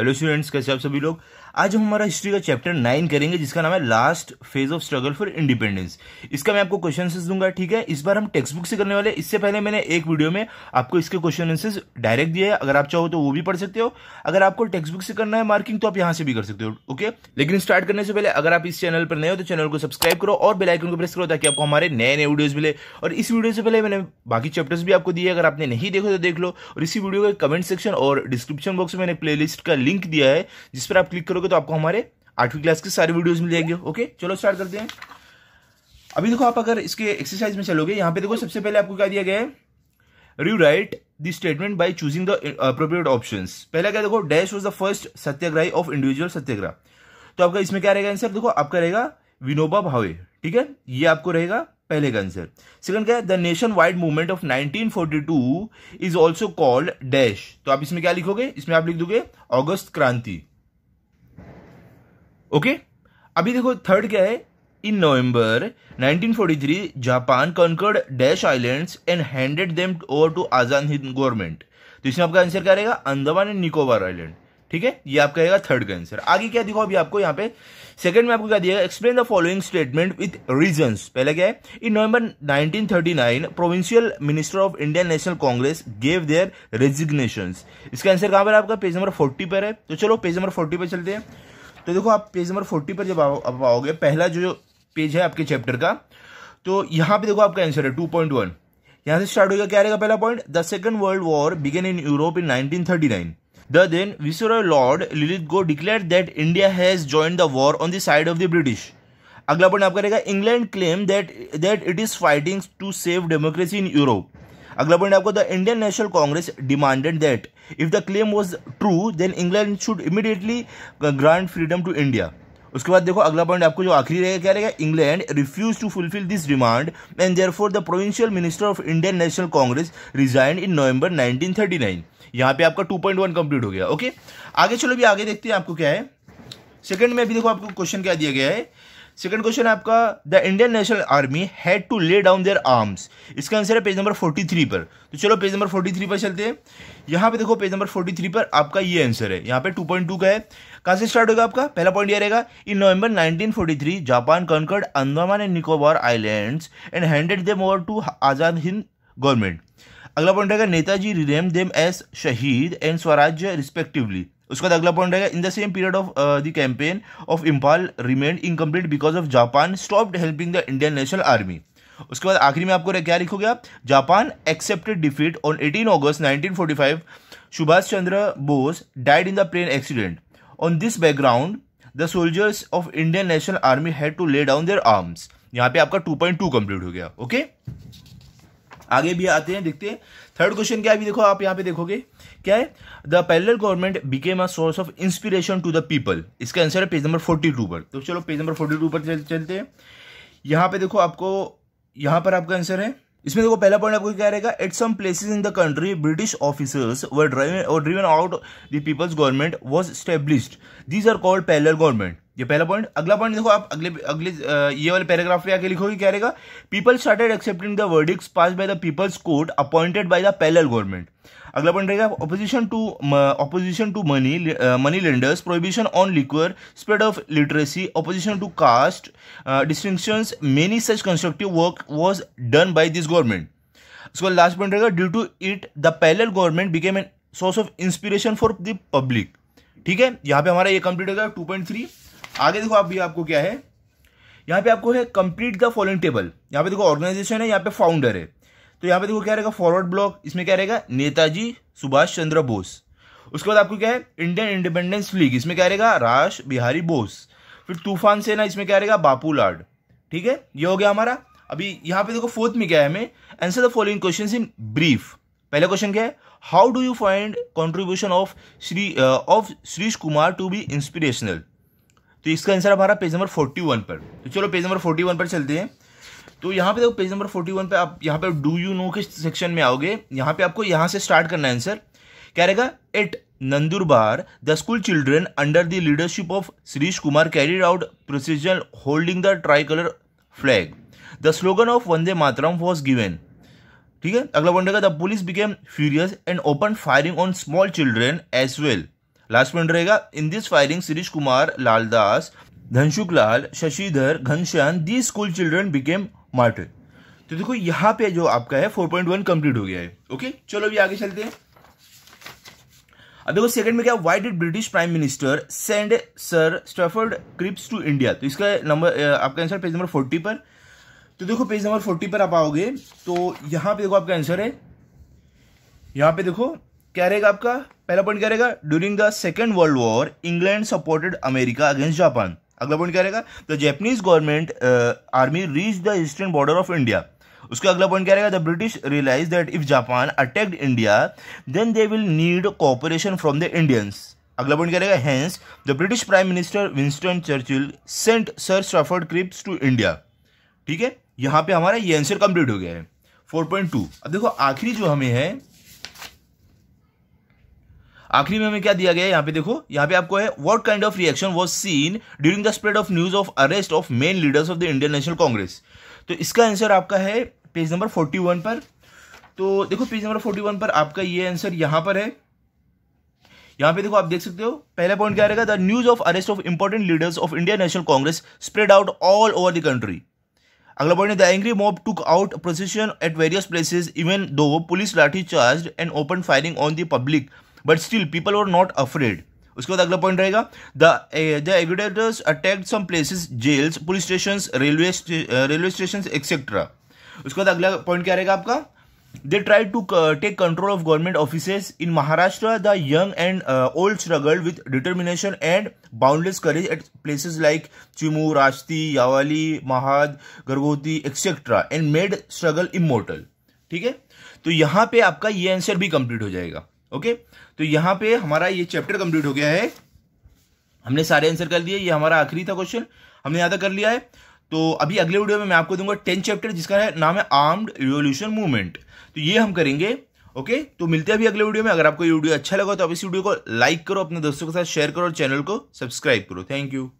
Hello students कैसे आप सभी लोग आज हम हमारा हिस्ट्री का चैप्टर नाइन करेंगे जिसका नाम है last phase of struggle for independence इसका मैं आपको क्वेश्चन दूंगा ठीक है इस बार हम टेक्स्ट बुक से करने वाले इससे पहले मैंने एक वीडियो में आपको इसके क्वेश्चन आंसर डायरेक्ट दिया है अगर आप चाहो तो वो भी पढ़ सकते हो अगर आपको टेक्स्ट बुक से करना है मार्किंग तो आप यहाँ से भी कर सकते हो ओके लेकिन स्टार्ट करने से पहले अगर आप इस चैनल पर नए हो तो चैनल को सब्सक्राइब करो और बेलाइकन को प्रेस करो ताकि आपको हमारे नए नए वीडियोज मिले और इस वीडियो से पहले मैंने बाकी चैप्टर्स भी आपको दिए अगर आपने नहीं देखो तो देख लो और इसी वीडियो के कमेंट सेक्शन और डिस्क्रिप्शन बॉक्स में मैंने प्ले का लिंक दिया है जिस पर आप क्लिक करोगे तो आपको हमारे आठवीं क्लास के सारे वीडियोज मिल जाएंगे ओके चलो स्टार्ट करते हैं अभी देखो आप अगर इसके एक्सरसाइज में चलोगे यहाँ पे देखो सबसे पहले आपको क्या दिया गया है rewrite the statement by choosing the appropriate option पहला क्या देखो dash was the first satyagrahi of individual satyagraha तो आपका इसमें क्या रहेगा आंसर देखो आपका रहेगा विनोबा भावे ठीक है ये आपको रहेगा पहले का आंसर सेकंड क्या है the nationwide movement of 1942 is also called dash तो आप इसमें क्या लिखोगे इसमें आप लिख दोगे ऑगस्ट क्रांति ओके अभी देखो थर्ड क्या है in November 1943 Japan conquered dash islands and handed them over to Azad Hind government तो इसमें आपका आंसर क्या रहेगा अंदमान एंड निकोबार आइलैंड ठीक है ये आपका आएगा थर्ड का आंसर आगे क्या दिखाओ अभी आपको यहाँ पे सेकंड में आपको क्या दिया explain the following statement with reason पहले क्या है in November 1939 provincial minister of Indian National Congress gave their resignation इसका आंसर कहां पर आपका पेज नंबर फोर्टी पर है तो चलो पेज नंबर फोर्टी पर चलते हैं तो देखो आप पेज नंबर फोर्टी पर जब आप आओगे पहला जो पेज है आपके चैप्टर का तो यहाँ पे देखो आपका आंसर है टू पॉइंट वन यहाँ से स्टार्ट होगा क्या रहेगा पहला point the Second World War began in Europe in nineteen The then Viceroy Lord Lilith Go declared that India has joined the war on the side of the British. अगला point आपका रहेगा England claim that that it is fighting to save democracy in Europe अगला point आपको the Indian National Congress demanded that if the claim was true then England should immediately grant freedom to India उसके बाद देखो अगला point आपको जो आखिरी रहेगा क्या रहेगा England refuse to fulfil this demand and therefore the provincial minister of Indian National Congress resign in November 1939 यहाँ पे आपका 2.1 कंप्लीट हो गया ओके आगे चलो भी आगे देखते हैं आपको क्या है सेकंड में अभी देखो आपको क्वेश्चन क्या दिया गया है सेकंड क्वेश्चन है आपका the Indian National Army had to lay down their arms इसका आंसर है पेज नंबर 43 पर तो चलो पेज नंबर 43 पर चलते हैं यहाँ पे देखो पेज नंबर 43 पर आपका ये आंसर है यहाँ पे 2.2 का है कहाँ से स्टार्ट होगा आपका पहला पॉइंट ये रहेगा in November 1943 Japan conquered Andaman and Nicobar islands and handed them over to Azad Hind government अगला पॉइंट रहेगा Netaji rename them as Shaheed and Swarajya respectively उसके बाद अगला पॉइंट रहेगा in the same period of the campaign of Imphal remain incomplete because of Japan stopped helping the Indian National Army उसके बाद आखिरी में आपको क्या लिखोगे आप Japan accepted defeat on 18 August 1945 Subhash Chandra Bose died in the plane accident on this background the soldiers of Indian National Army had to lay down their arms यहाँ पे आपका 2.2 कंप्लीट हो गया ओके okay? आगे भी आते हैं देखते हैं थर्ड क्वेश्चन क्या अभी देखो आप यहाँ पे देखोगे क्या है the parallel government became a source of inspiration to the people इसका आंसर है पेज नंबर फोर्टी टू पर तो चलो पेज नंबर फोर्टी टू पर चलते हैं यहाँ पे देखो आपको यहाँ पर आपका आंसर है इसमें देखो पहला पॉइंट आपको क्या रहेगा at some places in the country British officers were driving और driven out the people's government was established these are called parallel government ये पहला पॉइंट अगला पॉइंट देखो आप अगले अगले ये वाले पैराग्राफ पे आके लिखोगे क्या रहेगा people started accepting the verdicts passed by the people's court appointed by the parallel government अगला पॉइंट रहेगा opposition to opposition to money money lenders prohibition on liquor spread of literacy opposition to caste distinction many such constructive work was done by this government उसके बाद last point रहेगा due to it the parallel government became an source of inspiration for the public ठीक है यहाँ पे हमारा ये complete होगा टू पॉइंट थ्री आगे देखो आप भी आपको क्या है यहाँ पे आपको है कंप्लीट द फॉलोइंग टेबल यहाँ पे देखो ऑर्गेनाइजेशन है यहाँ पे फाउंडर है तो यहाँ पे देखो क्या रहेगा फॉरवर्ड ब्लॉक इसमें क्या रहेगा नेताजी सुभाष चंद्र बोस उसके बाद आपको क्या है इंडियन इंडिपेंडेंस लीग इसमें क्या रहेगा राज बिहारी बोस फिर तूफान सेना इसमें क्या रहेगा बापू लाड ठीक है ये हो गया हमारा अभी यहाँ पे देखो फोर्थ में क्या है हमें answer the following question in brief पहला क्वेश्चन क्या है how do you find contribution of Shri of Shirish Kumar to be inspirational तो इसका आंसर हमारा पेज नंबर फोर्टी वन पर तो चलो पेज नंबर फोर्टी वन पर चलते हैं तो यहाँ पे देखो पेज नंबर फोर्टी वन पर आप यहाँ पे डू यू नो के सेक्शन में आओगे यहाँ पे आपको यहाँ से स्टार्ट करना है आंसर क्या रहेगा at the school children under the leadership of Shirish Kumar Kumar, out procedure holding the tricolour flag the slogan of Vande Mataram was given ठीक है अगला पॉइंट रहेगा the police became furious and open firing on small children as well last point रहेगा in this firing Shirish Kumar Laldas Dhanshukhlal Shashidhar Ghanshyam the school children became martyr तो देखो यहां पे जो आपका है 4.1 कंप्लीट हो गया है ओके चलो अभी आगे चलते हैं अब देखो सेकंड में क्या why did British Prime Minister send Sir Stafford Cripps to India तो इसका नंबर आपका आंसर पेज नंबर फोर्टी पर तो देखो पेज नंबर फोर्टी पर आप आओगे तो यहां पे देखो आपका आंसर है यहाँ पे देखो क्या रहेगा आपका पहला पॉइंट क्या रहेगा during the Second World War England supported America against Japan अगला पॉइंट क्या रहेगा the Japanese government army reach the eastern border of India उसका अगला पॉइंट क्या रहेगा the British realise that if Japan attacked India then they will need cooperation from the Indians अगला point क्या रहेगा hence the British Prime Minister Winston Churchill sent Sir Stafford Cripps to India ठीक है यहाँ पे हमारा ये आंसर कंप्लीट हो गया है 4.2 अब देखो आखिरी जो हमें है आखिरी में हमें क्या दिया गया यहाँ पे देखो यहाँ पे आपको है what kind of reaction was seen during the spread of news of arrest of main leaders of the Indian National Congress तो इसका आंसर आपका है पेज नंबर फोर्टी वन पर तो देखो पेज नंबर फोर्टी वन पर आपका ये आंसर यहाँ पर है यहाँ पे देखो आप देख सकते हो पहला पॉइंट क्या रहेगा the news of arrest of important leaders of Indian National Congress spread out all over the country अगला point the angry mob took out procession at various places even though police lathi charge and open firing on the public but still people are not afraid उसके बाद अगला point रहेगा the agitators attack some places jails police station railway railway station etcetera उसके बाद अगला point क्या रहेगा आपका they try to take control of government office in Maharashtra the young and old struggle with determination and boundless courage at places like Chimur Rashti Yavali Mahad गर्भवती etcetera and made struggle immortal ठीक है तो यहां पे आपका ये आंसर भी कंप्लीट हो जाएगा ओके तो यहां पे हमारा ये चैप्टर कंप्लीट हो गया है हमने सारे आंसर कर दिए ये हमारा आखिरी था क्वेश्चन हमने यहाँ तक कर लिया है तो अभी अगले वीडियो में मैं आपको दूंगा टेन चैप्टर जिसका है नाम है आर्म्ड रिवोल्यूशन मूवमेंट तो ये हम करेंगे ओके तो मिलते हैं अभी अगले वीडियो में अगर आपको ये वीडियो अच्छा लगा तो आप इस वीडियो को लाइक करो अपने दोस्तों के साथ शेयर करो और चैनल को सब्सक्राइब करो थैंक यू